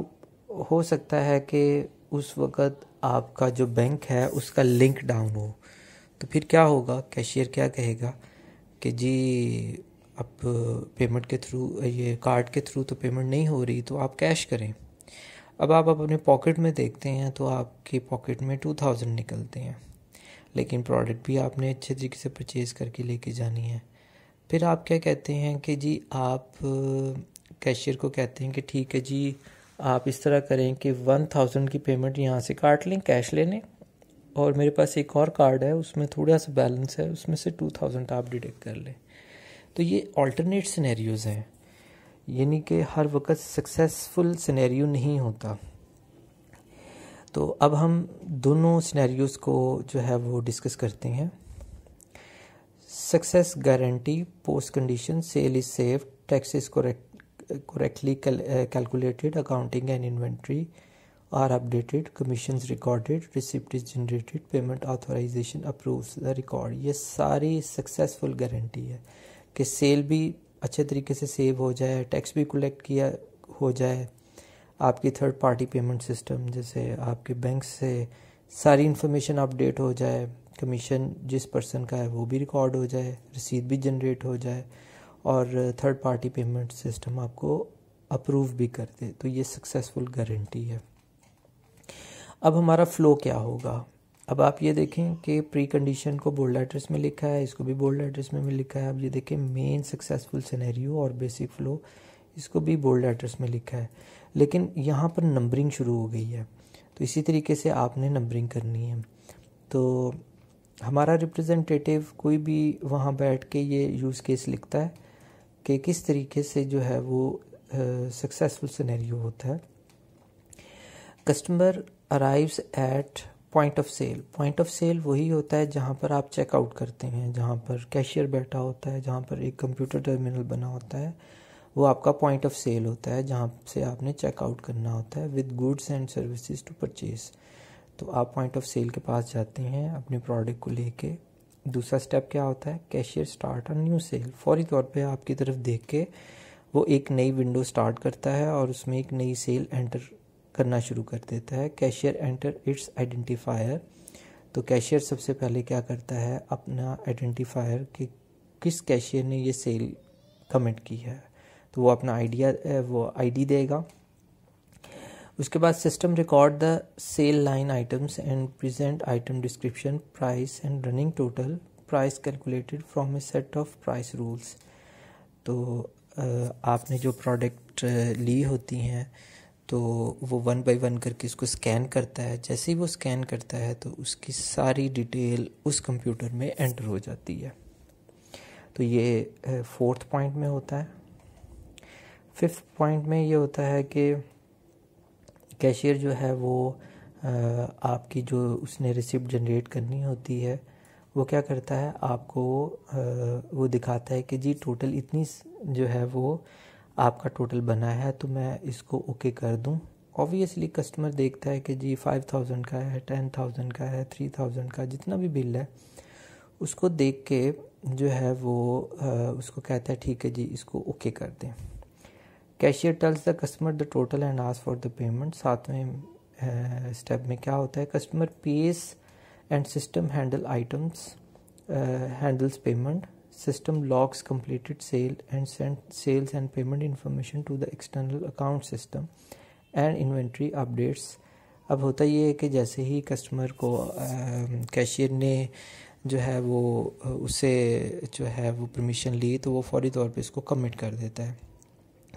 हो सकता है कि उस वक़्त आपका जो बैंक है उसका लिंक डाउन हो तो फिर क्या होगा कैशियर क्या कहेगा कि जी अब पेमेंट के थ्रू ये कार्ड के थ्रू तो पेमेंट नहीं हो रही तो आप कैश करें अब आप अपने पॉकेट में देखते हैं तो आपके पॉकेट में टू थाउजेंड निकलते हैं लेकिन प्रोडक्ट भी आपने अच्छे तरीके से परचेज़ करके लेके जानी है फिर आप क्या कहते हैं कि जी आप कैशियर को कहते हैं कि ठीक है जी आप इस तरह करें कि वन थाउजेंड की पेमेंट यहाँ से काट लें कैश ले लें और मेरे पास एक और कार्ड है उसमें थोड़ा सा बैलेंस है उसमें से टू थाउजेंड आप डिडक्ट कर लें तो ये ऑल्टरनेट सिनेरियोज़ हैं यानी कि हर वक्त सक्सेसफुल सिनेरियो नहीं होता तो अब हम दोनों सिनेरियोस को जो है वो डिस्कस करते हैं success guarantee post condition sale is safe taxes correctly calculated accounting and inventory are updated commission recorded receipt is generated payment authorization approve the record ये सारी सक्सेसफुल गारंटी है कि सेल भी अच्छे तरीके से सेव हो जाए टैक्स भी कलेक्ट किया हो जाए आपकी थर्ड पार्टी पेमेंट सिस्टम जैसे आपके बैंक से सारी इन्फॉर्मेशन अपडेट हो जाए कमीशन जिस पर्सन का है वो भी रिकॉर्ड हो जाए रसीद भी जनरेट हो जाए और थर्ड पार्टी पेमेंट सिस्टम आपको अप्रूव भी कर दे तो ये सक्सेसफुल गारंटी है अब हमारा फ्लो क्या होगा अब आप ये देखें कि प्री कंडीशन को बोल्ड एड्रेस में लिखा है इसको भी बोल्ड एड्रेस में, लिखा है अब ये देखें मेन सक्सेसफुल सिनेरियो और बेसिक फ्लो इसको भी बोल्ड एड्रेस में लिखा है लेकिन यहाँ पर नंबरिंग शुरू हो गई है तो इसी तरीके से आपने नंबरिंग करनी है तो हमारा रिप्रेजेंटेटिव कोई भी वहाँ बैठ के ये यूज़ केस लिखता है कि किस तरीके से जो है वो सक्सेसफुल सिनेरियो होता है customer arrives at point of sale point of sale वही होता है जहाँ पर आप चेकआउट करते हैं जहाँ पर कैशियर बैठा होता है जहाँ पर एक कंप्यूटर टर्मिनल बना होता है वो आपका पॉइंट ऑफ सेल होता है जहाँ से आपने चेकआउट करना होता है with goods and services to purchase तो आप पॉइंट ऑफ सेल के पास जाते हैं अपने प्रोडक्ट को लेके दूसरा स्टेप क्या होता है कैशियर स्टार्ट और न्यू सेल फौरी तौर पे आपकी तरफ देख के वो एक नई विंडो स्टार्ट करता है और उसमें एक नई सेल एंटर करना शुरू कर देता है कैशियर एंटर इट्स आइडेंटिफायर तो कैशियर सबसे पहले क्या करता है अपना आइडेंटिफायर कि किस कैशियर ने ये सेल कमेंट की है तो वो अपना आइडिया वो आईडी देगा उसके बाद system record the sale line items and present item description price and running total price calculated from a set of price rules तो आपने जो प्रोडक्ट ली होती हैं तो वो वन बाय वन करके इसको स्कैन करता है जैसे ही वो स्कैन करता है तो उसकी सारी डिटेल उस कंप्यूटर में एंटर हो जाती है तो ये फोर्थ पॉइंट में होता है फिफ्थ पॉइंट में ये होता है कि कैशियर जो है वो आपकी जो उसने रिसिप्ट जनरेट करनी होती है वो क्या करता है आपको वो दिखाता है कि जी टोटल इतनी जो है वो आपका टोटल बना है तो मैं इसको ओके कर दूं ऑब्वियसली कस्टमर देखता है कि जी फाइव थाउजेंड का है टेन थाउजेंड का है थ्री थाउजेंड का जितना भी बिल है उसको देख के जो है वो उसको कहता है ठीक है जी इसको ओके कर दें cashier tells the customer the total and ask for the payment सातवें स्टेप में क्या होता है customer pays and system handle items handles payment system logs completed sale and sales and payment payment to the external account system and inventory updates अब होता ये है कि जैसे ही कस्टमर को कैशियर ने जो है वो उसे जो है वो परमिशन ली तो वो फौरी तौर पे इसको कमिट कर देता है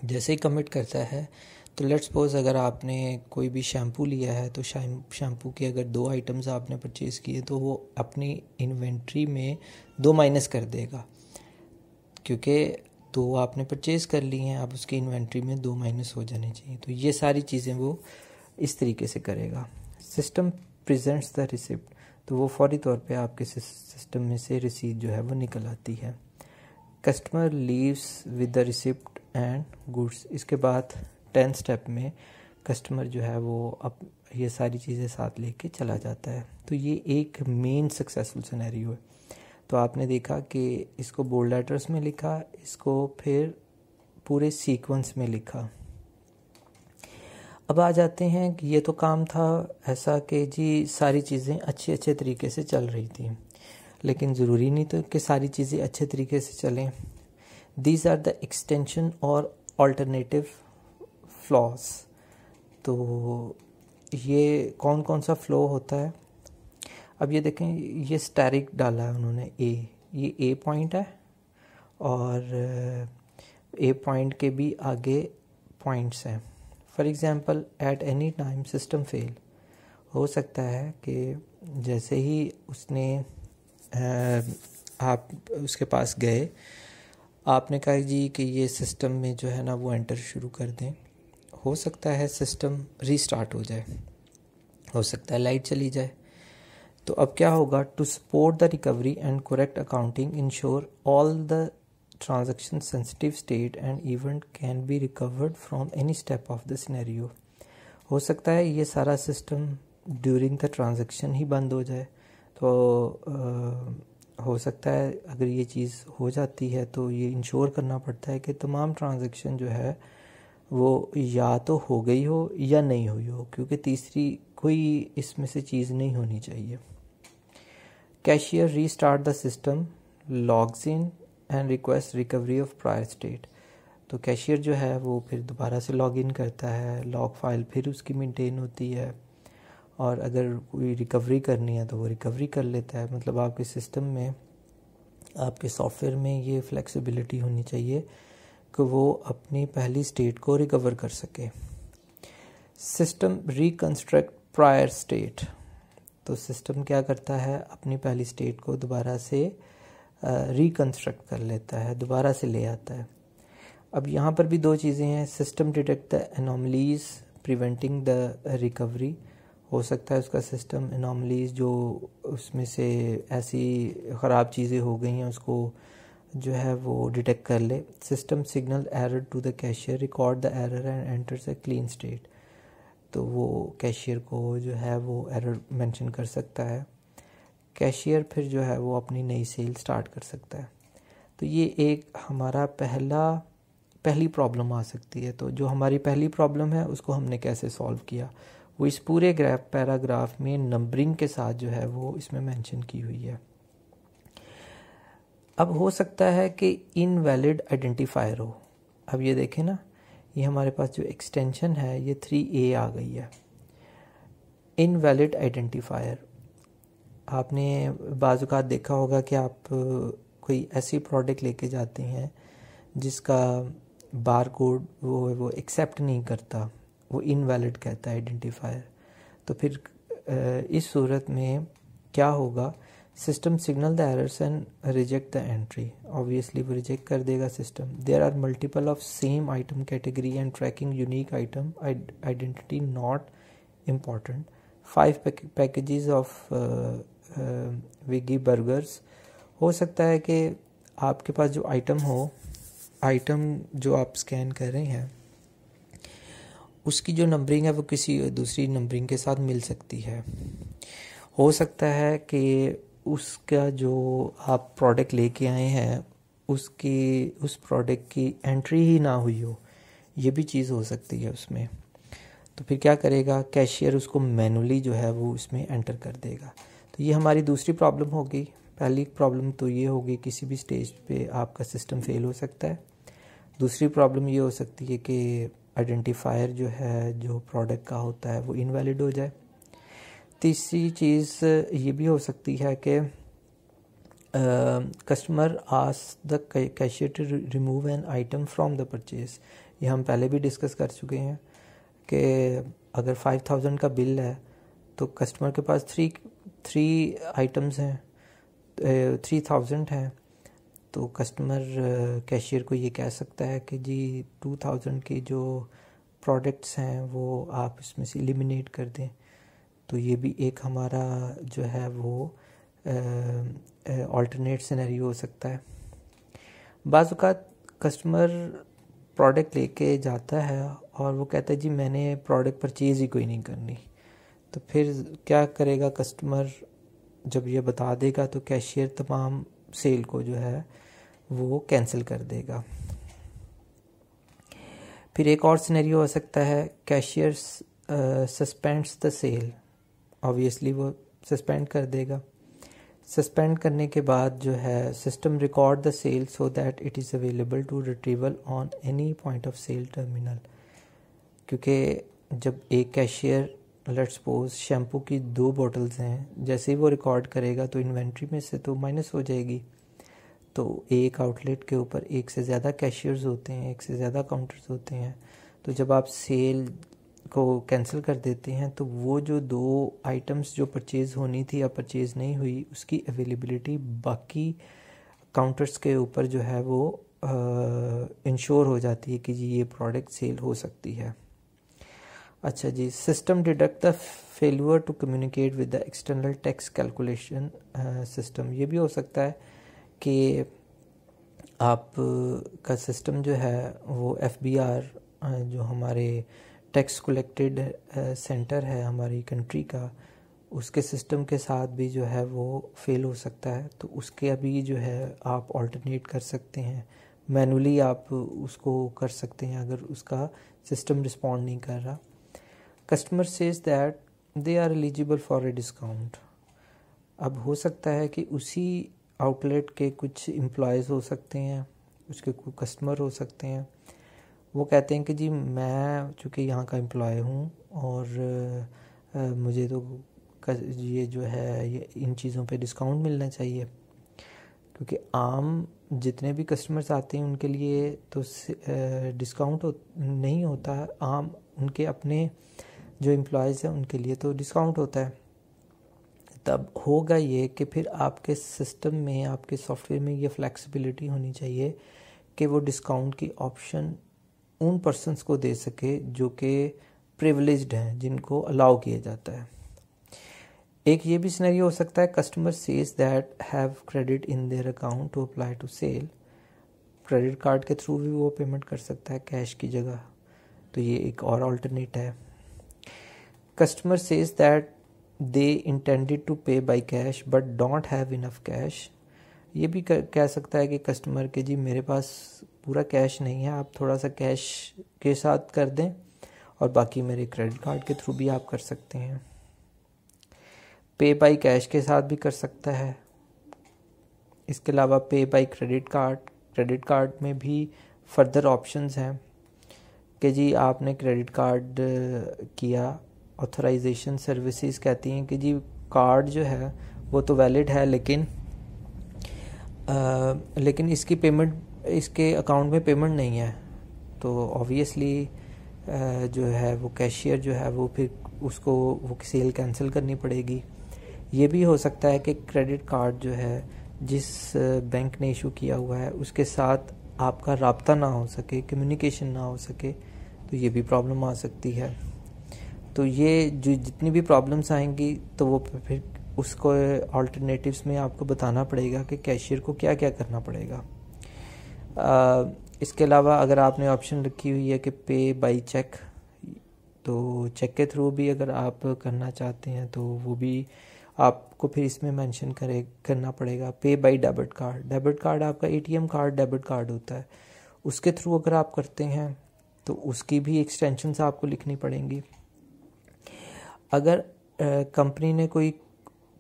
जैसे ही कमिट करता है तो लेट्स सपोज अगर आपने कोई भी शैम्पू लिया है तो शैम्पू के अगर दो आइटम्स आपने परचेज़ किए तो वो अपनी इन्वेंट्री में दो माइनस कर देगा क्योंकि तो आपने परचेज़ कर ली हैं आप उसकी इन्वेंट्री में दो माइनस हो जाने चाहिए तो ये सारी चीज़ें वो इस तरीके से करेगा सिस्टम प्रेजेंट्स द रिसिप्ट तो वो फौरी तौर पे आपके सिस्टम में से रिसीट जो है वो निकल आती है customer leaves with the receipt and goods इसके बाद टेंथ स्टेप में कस्टमर जो है वो अब ये सारी चीज़ें साथ लेके चला जाता है तो ये एक मेन सक्सेसफुल सिनेरियो है तो आपने देखा कि इसको बोल्ड लेटर्स में लिखा इसको फिर पूरे सीक्वेंस में लिखा अब आ जाते हैं कि ये तो काम था ऐसा कि जी सारी चीज़ें अच्छे अच्छे तरीके से चल रही थी लेकिन ज़रूरी नहीं तो कि सारी चीज़ें अच्छे तरीके से चलें दीज आर द एक्सटेंशन और ऑल्टरनेटिव फ्लॉज तो ये कौन कौन सा फ्लो होता है अब ये देखें ये स्टैरिक डाला है उन्होंने ए ये ए पॉइंट है और ए पॉइंट के भी आगे पॉइंट्स हैं for example at any time system fail हो सकता है कि जैसे ही उसने आ, आप उसके पास गए आपने कहा जी कि ये सिस्टम में जो है ना वो एंटर शुरू कर दें हो सकता है सिस्टम रीस्टार्ट हो जाए हो सकता है लाइट चली जाए तो अब क्या होगा to support the recovery and correct accounting ensure all the transaction sensitive state and event can be recovered from any step of the scenario हो सकता है ये सारा सिस्टम ड्यूरिंग द ट्रांजेक्शन ही बंद हो जाए तो हो सकता है अगर ये चीज़ हो जाती है तो ये इंश्योर करना पड़ता है कि तमाम ट्रांजेक्शन जो है वो या तो हो गई हो या नहीं हुई हो क्योंकि तीसरी कोई इसमें से चीज़ नहीं होनी चाहिए cashier restart the system logs in and request recovery of prior state तो कैशियर जो है वो फिर दोबारा से लॉग इन करता है लॉग फाइल फिर उसकी मेंटेन होती है और अगर कोई रिकवरी करनी है तो वो रिकवरी कर लेता है मतलब आपके सिस्टम में आपके सॉफ्टवेयर में ये फ्लेक्सिबिलिटी होनी चाहिए कि वो अपनी पहली स्टेट को रिकवर कर सके सिस्टम रिकन्स्ट्रक्ट प्रायर स्टेट तो सिस्टम क्या करता है अपनी पहली स्टेट को दोबारा से रिकन्स्ट्रक्ट कर लेता है दोबारा से ले आता है अब यहाँ पर भी दो चीज़ें हैं system detect the anomalies preventing the recovery हो सकता है उसका सिस्टम इनॉमलीज जो उसमें से ऐसी ख़राब चीज़ें हो गई हैं उसको जो है वो डिटेक्ट कर ले system signal error to the cashier record the error and enters a clean state तो वो कैशियर को जो है वो एरर मेंशन कर सकता है कैशियर फिर जो है वो अपनी नई सेल स्टार्ट कर सकता है तो ये एक हमारा पहला पहली प्रॉब्लम आ सकती है तो जो हमारी पहली प्रॉब्लम है उसको हमने कैसे सॉल्व किया वो इस पूरे ग्राफ पैराग्राफ में नंबरिंग के साथ जो है वो इसमें मेंशन की हुई है अब हो सकता है कि इनवैलिड आइडेंटिफायर हो अब ये देखें ना ये हमारे पास जो एक्सटेंशन है ये थ्री ए आ गई है इनवैलिड आइडेंटिफायर आपने बाजूक़ात देखा होगा कि आप कोई ऐसी प्रोडक्ट लेके जाते हैं जिसका बार कोड वो वो एक्सेप्ट नहीं करता वो इनवैलिड कहता है आइडेंटिफायर तो फिर इस सूरत में क्या होगा system signal the errors and reject the entry obviously वो रिजेक्ट कर देगा system there are multiple of same item category and tracking unique item identity not important five packages of veggie burgers हो सकता है कि आपके पास जो आइटम हो आइटम जो आप स्कैन कर रहे हैं उसकी जो नंबरिंग है वो किसी दूसरी नंबरिंग के साथ मिल सकती है हो सकता है कि उसका जो आप प्रोडक्ट लेके आए हैं उसकी उस प्रोडक्ट की एंट्री ही ना हुई हो ये भी चीज़ हो सकती है उसमें तो फिर क्या करेगा कैशियर उसको मैनुअली जो है वो उसमें एंटर कर देगा तो ये हमारी दूसरी प्रॉब्लम होगी पहली प्रॉब्लम तो ये होगी किसी भी स्टेज पे आपका सिस्टम फेल हो सकता है दूसरी प्रॉब्लम ये हो सकती है कि आइडेंटिफायर जो है जो प्रोडक्ट का होता है वो इनवैलिड हो जाए तीसरी चीज़ ये भी हो सकती है कि कस्टमर आस the cashier to remove an item from the purchase ये हम पहले भी डिस्कस कर चुके हैं कि अगर फाइव थाउजेंड का बिल है तो कस्टमर के पास थ्री थ्री आइटम्स हैं थ्री थाउजेंड हैं तो कस्टमर कैशियर uh, को ये कह सकता है कि जी टू थाउजेंड के जो प्रोडक्ट्स हैं वो आप इसमें से एलिमिनेट कर दें तो ये भी एक हमारा जो है वो अल्टरनेट uh, सिनेरियो uh, हो सकता है बाज़ात कस्टमर प्रोडक्ट लेके जाता है और वो कहता है जी मैंने प्रोडक्ट परचेज़ ही कोई नहीं करनी तो फिर क्या करेगा कस्टमर जब ये बता देगा तो कैशियर तमाम सेल को जो है वो कैंसिल कर देगा फिर एक और सिनेरियो हो सकता है cashier suspends the sale obviously वो सस्पेंड कर देगा सस्पेंड करने के बाद जो है system record the sale so that it is available to retrieval on any point of sale terminal क्योंकि जब एक कैशियर लेट्स सपोज शैम्पू की दो बॉटल्स हैं जैसे ही वो रिकॉर्ड करेगा तो इन्वेंट्री में से तो माइनस हो जाएगी तो एक आउटलेट के ऊपर एक से ज़्यादा कैशियर्स होते हैं एक से ज़्यादा काउंटर्स होते हैं तो जब आप सेल को कैंसिल कर देते हैं तो वो जो दो आइटम्स जो परचेज़ होनी थी या परचेज़ नहीं हुई उसकी अवेलेबिलिटी बाकी काउंटर्स के ऊपर जो है वो इंश्योर हो जाती है कि जी ये प्रोडक्ट सेल हो सकती है अच्छा जी system detect the failure to communicate with the external tax calculation system ये भी हो सकता है कि आप का सिस्टम जो है वो एफ जो हमारे टैक्स कलेक्टेड सेंटर है हमारी कंट्री का उसके सिस्टम के साथ भी जो है वो फेल हो सकता है तो उसके अभी जो है आप ऑल्टरनेट कर सकते हैं मैनुअली आप उसको कर सकते हैं अगर उसका सिस्टम रिस्पॉन्ड नहीं कर रहा customer says that they are eligible for a discount अब हो सकता है कि उसी आउटलेट के कुछ एम्प्लॉयज़ हो सकते हैं उसके कोई कस्टमर हो सकते हैं वो कहते हैं कि जी मैं चूँकि यहाँ का एम्प्लॉय हूँ और आ, मुझे तो ये जो है ये इन चीज़ों पे डिस्काउंट मिलना चाहिए क्योंकि आम जितने भी कस्टमर्स आते हैं उनके लिए तो डिस्काउंट हो, नहीं होता आम उनके अपने जो एम्प्लॉयज़ हैं उनके लिए तो डिस्काउंट होता है तब होगा ये कि फिर आपके सिस्टम में आपके सॉफ्टवेयर में ये फ्लेक्सिबिलिटी होनी चाहिए कि वो डिस्काउंट की ऑप्शन उन पर्सनस को दे सके जो कि प्रिवलेज हैं जिनको अलाउ किया जाता है एक ये भी सिनेरियो हो सकता है customer says that have credit in their account to apply to sale credit card के थ्रू भी वो पेमेंट कर सकता है कैश की जगह तो ये एक और ऑल्टरनेट है customer says that they intended to pay by cash but don't have enough cash ये भी कह सकता है कि कस्टमर के जी मेरे पास पूरा कैश नहीं है आप थोड़ा सा कैश के साथ कर दें और बाकी मेरे क्रेडिट कार्ड के थ्रू भी आप कर सकते हैं पे बाई कैश के साथ भी कर सकता है इसके अलावा pay by credit card credit card में भी फर्दर ऑप्शंस हैं कि जी आपने क्रेडिट कार्ड किया ऑथराइजेशन सर्विसेज कहती हैं कि जी कार्ड जो है वो तो वैलिड है लेकिन आ, लेकिन इसकी पेमेंट इसके अकाउंट में पेमेंट नहीं है तो ऑब्वियसली जो है वो कैशियर जो है वो फिर उसको वो सेल कैंसिल करनी पड़ेगी ये भी हो सकता है कि क्रेडिट कार्ड जो है जिस बैंक ने इशू किया हुआ है उसके साथ आपका रबता ना हो सके कम्युनिकेशन ना हो सके तो ये भी प्रॉब्लम आ सकती है तो ये जो जितनी भी प्रॉब्लम्स आएंगी तो वो फिर उसको ऑल्टरनेटिव्स में आपको बताना पड़ेगा कि कैशियर को क्या क्या करना पड़ेगा आ, इसके अलावा अगर आपने ऑप्शन रखी हुई है कि पे बाई चेक तो चेक के थ्रू भी अगर आप करना चाहते हैं तो वो भी आपको फिर इसमें मेंशन करे करना पड़ेगा pay by debit card debit card आपका एटीएम कार्ड डेबिट कार्ड होता है उसके थ्रू अगर आप करते हैं तो उसकी भी एक्सटेंशनस आपको लिखनी पड़ेंगी अगर कंपनी ने कोई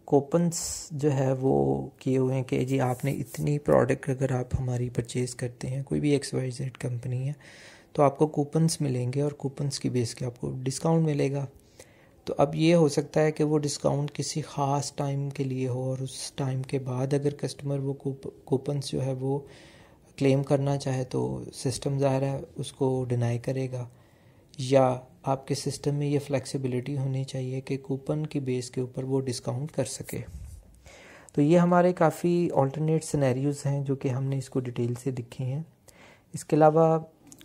कोपन्स जो है वो किए हुए हैं कि जी आपने इतनी प्रोडक्ट अगर आप हमारी परचेज़ करते हैं कोई भी एक्स वाई जेड कंपनी है तो आपको कूपन्स मिलेंगे और कूपन्स की बेस के आपको डिस्काउंट मिलेगा तो अब ये हो सकता है कि वो डिस्काउंट किसी ख़ास टाइम के लिए हो और उस टाइम के बाद अगर कस्टमर वो कूपन्स जो है वो क्लेम करना चाहे तो सिस्टम ज़ाहिर है उसको डिनाई करेगा या आपके सिस्टम में ये फ्लेक्सिबिलिटी होनी चाहिए कि कूपन की बेस के ऊपर वो डिस्काउंट कर सके तो ये हमारे काफ़ी ऑल्टरनेट सिनेरियोज़ हैं जो कि हमने इसको डिटेल से दिखे हैं इसके अलावा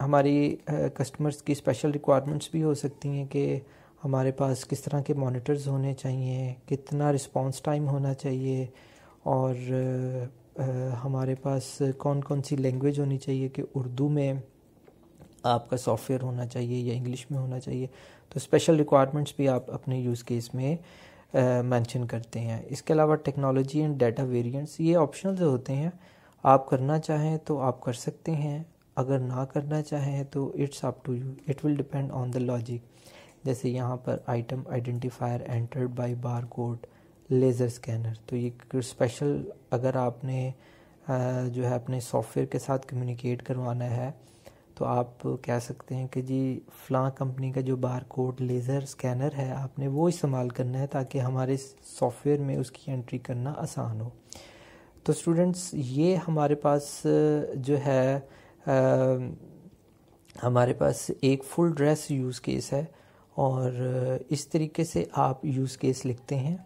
हमारी कस्टमर्स की स्पेशल रिक्वायरमेंट्स भी हो सकती हैं कि हमारे पास किस तरह के मॉनिटर्स होने चाहिए कितना रिस्पांस टाइम होना चाहिए और हमारे पास कौन कौन सी लैंग्वेज होनी चाहिए कि उर्दू में आपका सॉफ्टवेयर होना चाहिए या इंग्लिश में होना चाहिए तो स्पेशल रिक्वायरमेंट्स भी आप अपने यूज़ केस में मेंशन करते हैं इसके अलावा टेक्नोलॉजी एंड डाटा वेरिएंट्स ये ऑप्शनल होते हैं आप करना चाहें तो आप कर सकते हैं अगर ना करना चाहें तो it's up to you it will depend on the logic जैसे यहाँ पर item identifier entered by bar code laser scanner तो ये स्पेशल अगर आपने जो है अपने सॉफ्टवेयर के साथ कम्युनिकेट करवाना है तो आप कह सकते हैं कि जी फ्लां कंपनी का जो बार कोड लेज़र स्कैनर है आपने वो इस्तेमाल करना है ताकि हमारे सॉफ्टवेयर में उसकी एंट्री करना आसान हो तो स्टूडेंट्स ये हमारे पास जो है आ, हमारे पास एक फुल ड्रेस यूज़ केस है और इस तरीके से आप यूज़ केस लिखते हैं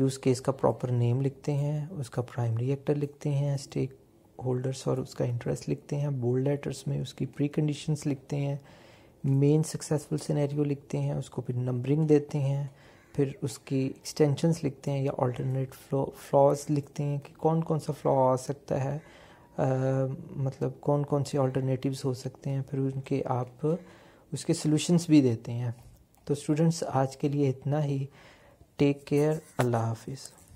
यूज़ केस का प्रॉपर नेम लिखते हैं उसका प्राइमरी एक्टर लिखते हैं स्टेक होल्डर्स और उसका इंटरेस्ट लिखते हैं बोल्ड लेटर्स में उसकी प्री कंडीशंस लिखते हैं मेन सक्सेसफुल सिनेरियो लिखते हैं उसको फिर नंबरिंग देते हैं फिर उसकी एक्सटेंशंस लिखते हैं या ऑल्टरनेट फ्लॉज लिखते हैं कि कौन कौन सा फ्लॉ आ सकता है आ, मतलब कौन कौन से ऑल्टरनेटिवस हो सकते हैं फिर उनके आप उसके सॉल्यूशंस भी देते हैं तो स्टूडेंट्स आज के लिए इतना ही टेक केयर अल्लाह हाफिज़